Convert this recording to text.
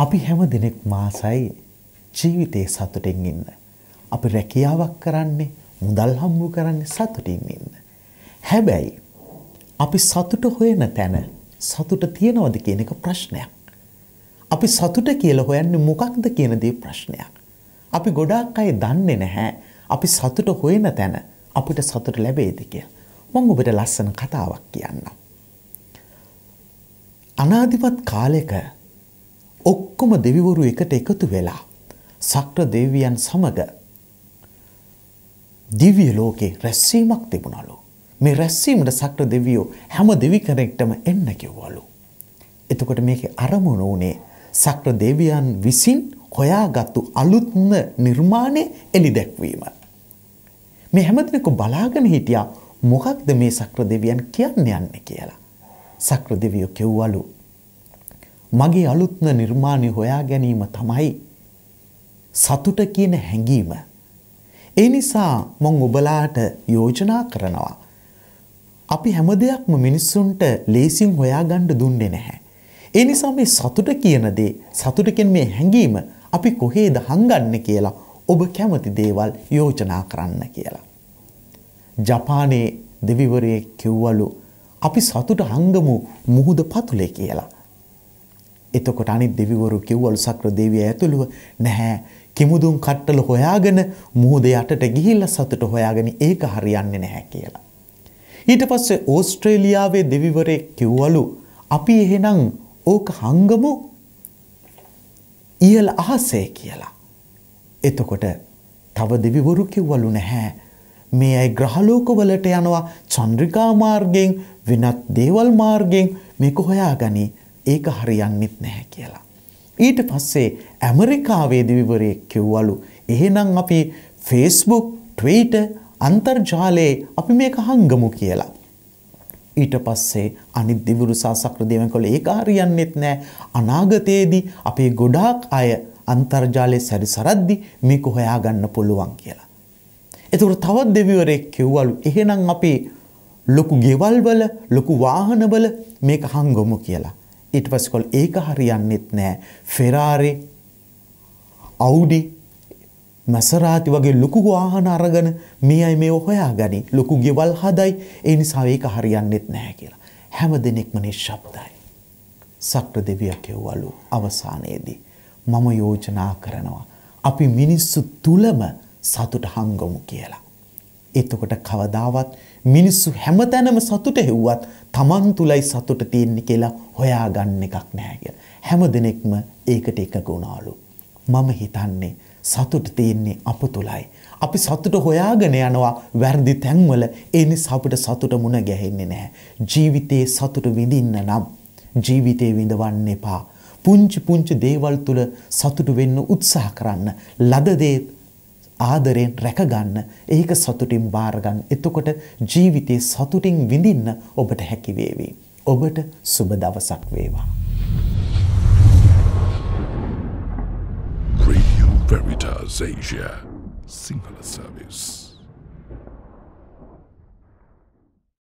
අපි හැම දෙනෙක් මාසයි ජීවිතයේ සතුටින් ඉන්න. අපි රැකියාවක් කරන්නේ මුදල් හම්බු කරන්නේ සතුටින් ඉන්න. හැබැයි අපි සතුට හොයන තැන සතුට තියනවද කියන එක ප්‍රශ්නයක්. අපි සතුට කියලා හොයන්නේ මොකක්ද කියන දේ ප්‍රශ්නයක්. අපි ගොඩාක් අය දන්නේ නැහැ අපි සතුට හොයන තැන අපිට සතුට ලැබේද කියලා. මම ඔබට ලස්සන කතාවක් කියන්නම්. අනාදිමත් කාලෙක ඔක්කොම දෙවිවරු එකට එකතු වෙලා සක්‍ර දෙවියන් සමග දිව්‍ය ලෝකේ රැස්වීමක් තිබුණලු. මේ රැස්වීමට සක්‍ර දෙවියෝ හැම දෙවි කෙනෙක්ටම එන්න කිව්වලු. එතකොට මේකේ අරමුණ උනේ සක්‍ර දෙවියන් විසින් හොයාගත්තු අලුත්ම නිර්මාණය එළි දැක්වීම. මේ හැමදිනෙක බලාගෙන හිටියා මොකක්ද මේ සක්‍ර දෙවියන් කියන්න යන්නේ කියලා. සක්‍ර දෙවියෝ කිව්වලු මගේ අලුත්ම නිර්මාණය හොයා ගැනීම තමයි සතුට කියන හැඟීම. ඒ නිසා මං ඔබලාට යෝජනා කරනවා. අපි හැම දෙයක්ම මිනිස්සුන්ට ලේසින් හොයාගණ්ඩ දුන්නේ නැහැ. ඒ නිසා මේ සතුට කියන දේ සතුටකෙන් මේ හැඟීම අපි කොහේද හංගන්න කියලා ඔබ කැමති දේවල් යෝජනා කරන්න කියලා. ජපානයේ දෙවිවරයෙක් කිව්වලු අපි සතුට හංගමු මුහුද පතුලේ කියලා. එතකොට අනිත් දෙවිවරු කිව්වලු සක්‍ර දෙවිය ඇතුළුව නැහැ කිමුදුන් කට්ටල හොයාගෙන මුහුද යටට ගිහිල්ලා සතුට හොයාගෙන ඒක හරියන්නේ නැහැ කියලා. ඊට පස්සේ ඕස්ට්‍රේලියාවේ දෙවිවරේ කිව්වලු අපි එහෙනම් ඕක හංගමු ඉහළ අහසේ කියලා. එතකොට තව දෙවිවරු කිව්වලු නැහැ මේ අයි ග්‍රහලෝකවලට යනවා චන්ද්‍රිකා මාර්ගයෙන් වෙනත් දේවල් මාර්ගයෙන් මේක හොයාගනී ඒක හරියන්නෙත් නැහැ කියලා. ඊට පස්සේ ඇමරිකාවේ දිවිවරයෙක් කිව්වලු එහෙනම් අපි ෆේස්බුක් ට්වීට අන්තර්ජාලයේ අපි මේක හංගමු කියලා. ඊට පස්සේ අනිත් දිවුරු සාසක්‍රදේවන් කොළ ඒක හරියන්නෙත් නෑ අනාගතයේදී අපේ ගොඩාක් අය අන්තර්ජාලය සැරි සරද්දි මේක හොයාගන්න පුළුවන් කියලා. එතුර තවත් දෙවිවරෙක් කිව්වලු එහෙනම් අපේ ලොකු ගෙවල්වල ලොකු වාහනවල මේක හංගොමු කියලා. ඊට පස්සේ කොල් ඒක හරියන්නේත් නැහැ. Ferrari, Audi, Maserati වගේ ලොකු වාහන අරගෙන මේ අය මේව හොයාගනි. ලොකු ගෙවල් හදයි. ඒ නිසා ඒක හරියන්නේත් නැහැ කියලා. හැම දිනෙකම නිශ්ශබ්දයි. සක්‍ර දෙවියා කියවලු අවසානයේදී මම යෝජනා කරනවා. අපි මිනිස්සු තුලම සතුට හංගමු කියලා. එතකොට කවදාවත් මිනිස්සු හැමතැනම සතුට හෙව්වත් තමන් තුලයි සතුට තියෙන්නේ කියලා හොයාගන්න එකක් නැහැ කියලා. හැම දිනෙකම ඒකට එකග වුණාලු. මම හිතන්නේ සතුට තියෙන්නේ අප තුලයි. අපි සතුට හොයාගෙන යනවා වැරදි තැන්වල ඒ නිසා අපිට සතුට මුණ ගැහෙන්නේ නැහැ. ජීවිතයේ සතුට විඳින්න නම් ජීවිතේ විඳවන්න එපා. පුංචි පුංචි දේවල් තුල සතුට වෙන්න උත්සාහ කරන්න. ලද දේ ආදරයෙන් රැකගන්න ඒක සතුටින් බාරගන්න. එතකොට ජීවිතේ සතුටින් විඳින්න ඔබට හැකි වේවි. ඔබට සුබ දවසක් වේවා. Radio Veritas Asia Sinhala Service